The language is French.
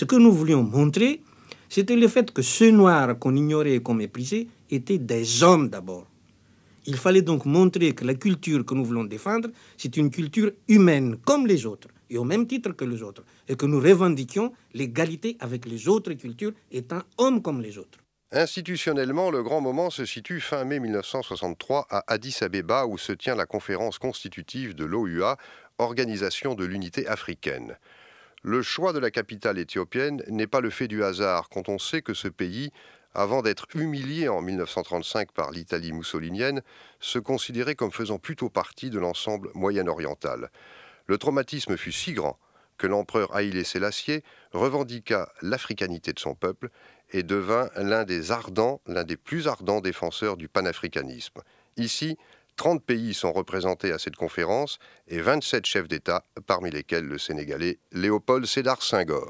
Ce que nous voulions montrer, c'était le fait que ce noir qu'on ignorait et qu'on méprisait étaient des hommes d'abord. Il fallait donc montrer que la culture que nous voulons défendre, c'est une culture humaine, comme les autres, et au même titre que les autres, et que nous revendiquions l'égalité avec les autres cultures, étant hommes comme les autres. Institutionnellement, le grand moment se situe fin mai 1963 à Addis Abeba, où se tient la conférence constitutive de l'OUA, Organisation de l'Unité africaine. Le choix de la capitale éthiopienne n'est pas le fait du hasard quand on sait que ce pays, avant d'être humilié en 1935 par l'Italie mussolinienne, se considérait comme faisant plutôt partie de l'ensemble moyen-oriental. Le traumatisme fut si grand que l'empereur Haïlé Sélassié revendiqua l'africanité de son peuple et devint l'un des ardents, l'un des plus ardents défenseurs du panafricanisme. Ici, 30 pays sont représentés à cette conférence et 27 chefs d'État, parmi lesquels le Sénégalais Léopold Sédar Senghor.